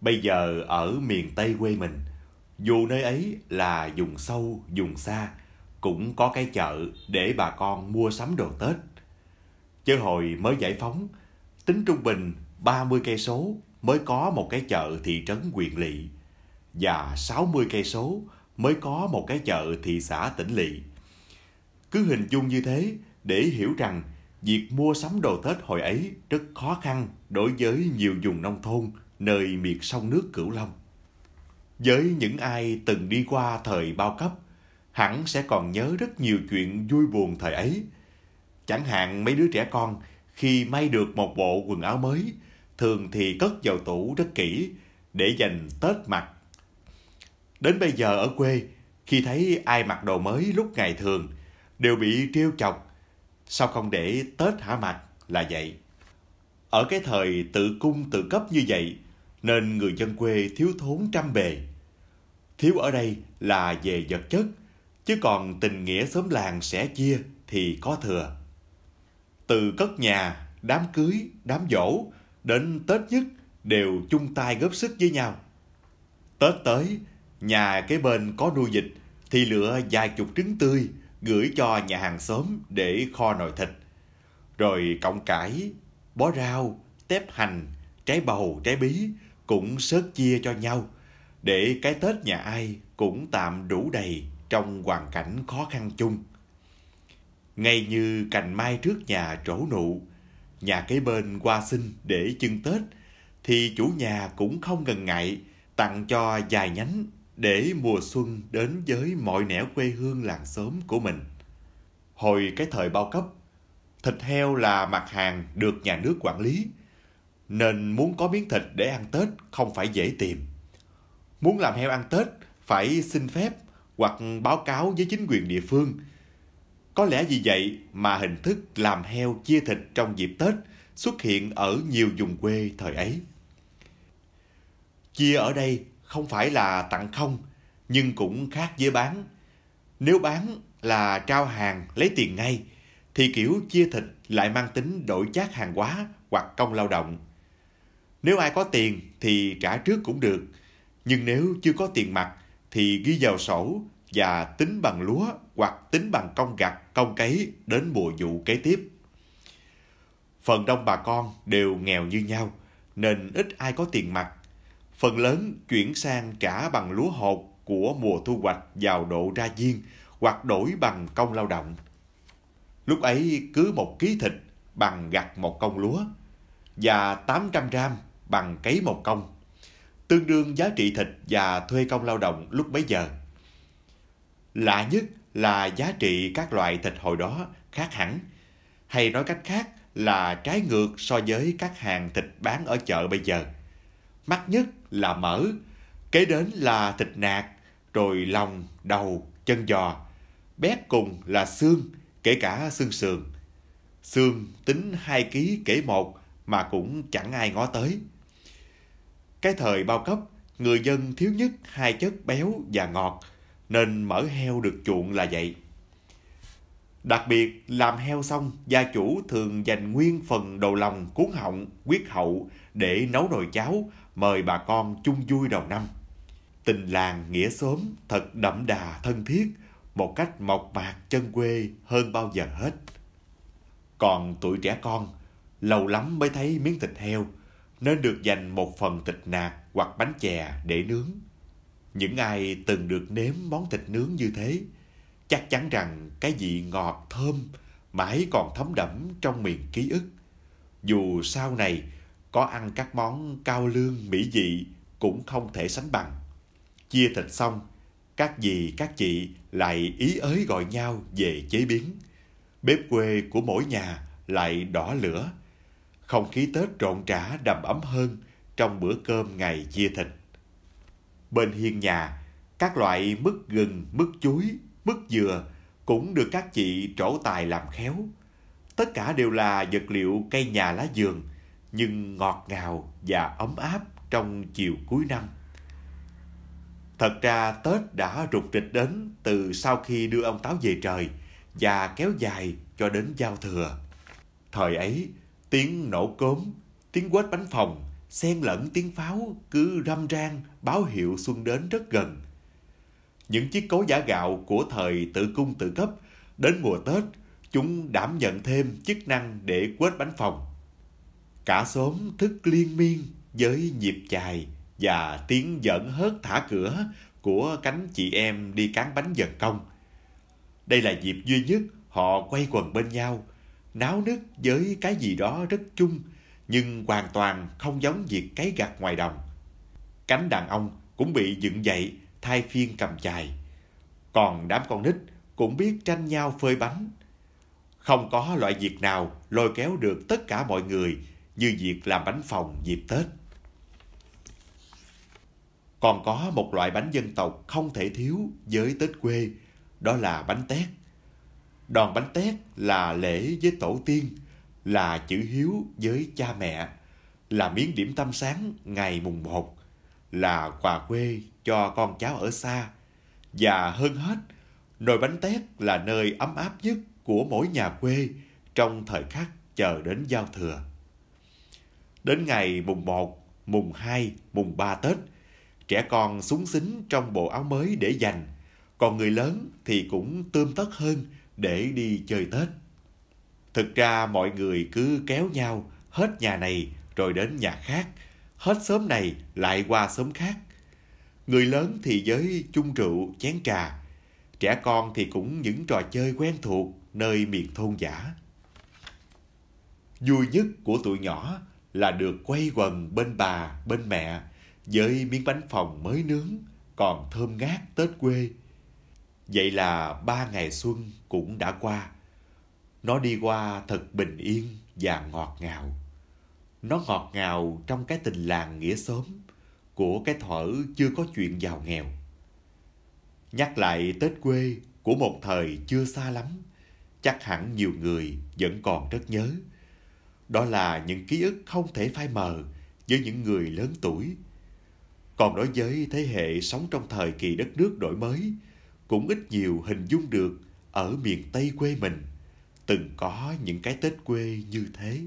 Bây giờ ở miền Tây quê mình, dù nơi ấy là vùng sâu, vùng xa, cũng có cái chợ để bà con mua sắm đồ Tết. Chớ hồi mới giải phóng, tính trung bình 30 cây số mới có một cái chợ thị trấn quyền lỵ và 60 cây số mới có một cái chợ thị xã tỉnh lỵ. Cứ hình dung như thế để hiểu rằng việc mua sắm đồ Tết hồi ấy rất khó khăn đối với nhiều vùng nông thôn nơi miệt sông nước Cửu Long. Với những ai từng đi qua thời bao cấp, hẳn sẽ còn nhớ rất nhiều chuyện vui buồn thời ấy. Chẳng hạn mấy đứa trẻ con khi may được một bộ quần áo mới, thường thì cất vào tủ rất kỹ để dành Tết mặc. Đến bây giờ ở quê, khi thấy ai mặc đồ mới lúc ngày thường, đều bị trêu chọc. Sao không để Tết hả mặt là vậy? Ở cái thời tự cung tự cấp như vậy, nên người dân quê thiếu thốn trăm bề. Thiếu ở đây là về vật chất, chứ còn tình nghĩa xóm làng sẽ chia thì có thừa. Từ cất nhà, đám cưới, đám dỗ đến Tết nhất đều chung tay góp sức với nhau. Tết tới, nhà cái bên có nuôi vịt thì lựa vài chục trứng tươi gửi cho nhà hàng xóm để kho nồi thịt. Rồi cộng cải, bó rau, tép hành, trái bầu, trái bí cũng sớt chia cho nhau để cái Tết nhà ai cũng tạm đủ đầy trong hoàn cảnh khó khăn chung. Ngay như cành mai trước nhà trổ nụ, nhà kế bên qua xin để chưng Tết, thì chủ nhà cũng không ngần ngại tặng cho vài nhánh để mùa xuân đến với mọi nẻo quê hương làng xóm của mình. Hồi cái thời bao cấp, thịt heo là mặt hàng được nhà nước quản lý – nên muốn có miếng thịt để ăn Tết không phải dễ tìm. Muốn làm heo ăn Tết phải xin phép hoặc báo cáo với chính quyền địa phương. Có lẽ vì vậy mà hình thức làm heo chia thịt trong dịp Tết xuất hiện ở nhiều vùng quê thời ấy. Chia ở đây không phải là tặng không, nhưng cũng khác với bán. Nếu bán là trao hàng lấy tiền ngay, thì kiểu chia thịt lại mang tính đổi chác hàng hóa hoặc công lao động. Nếu ai có tiền thì trả trước cũng được, nhưng nếu chưa có tiền mặt thì ghi vào sổ và tính bằng lúa hoặc tính bằng công gặt, công cấy đến mùa vụ kế tiếp. Phần đông bà con đều nghèo như nhau, nên ít ai có tiền mặt. Phần lớn chuyển sang trả bằng lúa hột của mùa thu hoạch vào độ ra diên hoặc đổi bằng công lao động. Lúc ấy cứ một ký thịt bằng gặt một công lúa và 800 gram bằng cấy một công, tương đương giá trị thịt và thuê công lao động lúc bấy giờ. Lạ nhất là giá trị các loại thịt hồi đó khác hẳn, hay nói cách khác là trái ngược so với các hàng thịt bán ở chợ bây giờ. Mắc nhất là mỡ, kế đến là thịt nạc, rồi lòng, đầu, chân giò. Bét cùng là xương, kể cả xương sườn. Xương tính 2 kg kể một mà cũng chẳng ai ngó tới. Cái thời bao cấp, người dân thiếu nhất hai chất béo và ngọt, nên mỡ heo được chuộng là vậy. Đặc biệt, làm heo xong, gia chủ thường dành nguyên phần đầu lòng, cuốn họng, quyết hậu để nấu nồi cháo, mời bà con chung vui đầu năm. Tình làng, nghĩa xóm thật đậm đà, thân thiết, một cách mộc mạc chân quê hơn bao giờ hết. Còn tuổi trẻ con, lâu lắm mới thấy miếng thịt heo – nên được dành một phần thịt nạc hoặc bánh chè để nướng. Những ai từng được nếm món thịt nướng như thế, chắc chắn rằng cái vị ngọt thơm mãi còn thấm đẫm trong miền ký ức. Dù sau này có ăn các món cao lương mỹ vị cũng không thể sánh bằng. Chia thịt xong, các dì các chị lại ý ới gọi nhau về chế biến. Bếp quê của mỗi nhà lại đỏ lửa không khí Tết rộn rã đầm ấm hơn trong bữa cơm ngày chia thịt. Bên hiên nhà, các loại mứt gừng, mứt chuối, mứt dừa cũng được các chị trổ tài làm khéo. Tất cả đều là vật liệu cây nhà lá giường, nhưng ngọt ngào và ấm áp trong chiều cuối năm. Thật ra Tết đã rục rịch đến từ sau khi đưa ông Táo về trời và kéo dài cho đến giao thừa. Thời ấy, Tiếng nổ cốm, tiếng quét bánh phòng, xen lẫn tiếng pháo cứ râm rang báo hiệu xuân đến rất gần. Những chiếc cối giả gạo của thời tự cung tự cấp, đến mùa Tết, chúng đảm nhận thêm chức năng để quét bánh phòng. Cả xóm thức liên miên với nhịp chài và tiếng giận hớt thả cửa của cánh chị em đi cán bánh dần công. Đây là dịp duy nhất họ quay quần bên nhau – náo nức với cái gì đó rất chung nhưng hoàn toàn không giống việc cấy gặt ngoài đồng. Cánh đàn ông cũng bị dựng dậy thay phiên cầm chài. Còn đám con nít cũng biết tranh nhau phơi bánh. Không có loại việc nào lôi kéo được tất cả mọi người như việc làm bánh phòng dịp Tết. Còn có một loại bánh dân tộc không thể thiếu với Tết quê, đó là bánh tét. Đòn bánh tét là lễ với tổ tiên, là chữ hiếu với cha mẹ, là miếng điểm tâm sáng ngày mùng một, là quà quê cho con cháu ở xa. Và hơn hết, nồi bánh tét là nơi ấm áp nhất của mỗi nhà quê trong thời khắc chờ đến giao thừa. Đến ngày mùng một, mùng hai, mùng ba Tết, trẻ con súng xính trong bộ áo mới để dành, còn người lớn thì cũng tươm tất hơn – để đi chơi Tết. Thực ra mọi người cứ kéo nhau hết nhà này rồi đến nhà khác, hết xóm này lại qua xóm khác. Người lớn thì giới chung rượu, chén trà, trẻ con thì cũng những trò chơi quen thuộc nơi miền thôn giả. Vui nhất của tụi nhỏ là được quay quần bên bà, bên mẹ với miếng bánh phòng mới nướng còn thơm ngát Tết quê Vậy là ba ngày xuân cũng đã qua. Nó đi qua thật bình yên và ngọt ngào. Nó ngọt ngào trong cái tình làng nghĩa xóm của cái thở chưa có chuyện giàu nghèo. Nhắc lại Tết quê của một thời chưa xa lắm, chắc hẳn nhiều người vẫn còn rất nhớ. Đó là những ký ức không thể phai mờ với những người lớn tuổi. Còn đối với thế hệ sống trong thời kỳ đất nước đổi mới, cũng ít nhiều hình dung được ở miền Tây quê mình từng có những cái Tết quê như thế.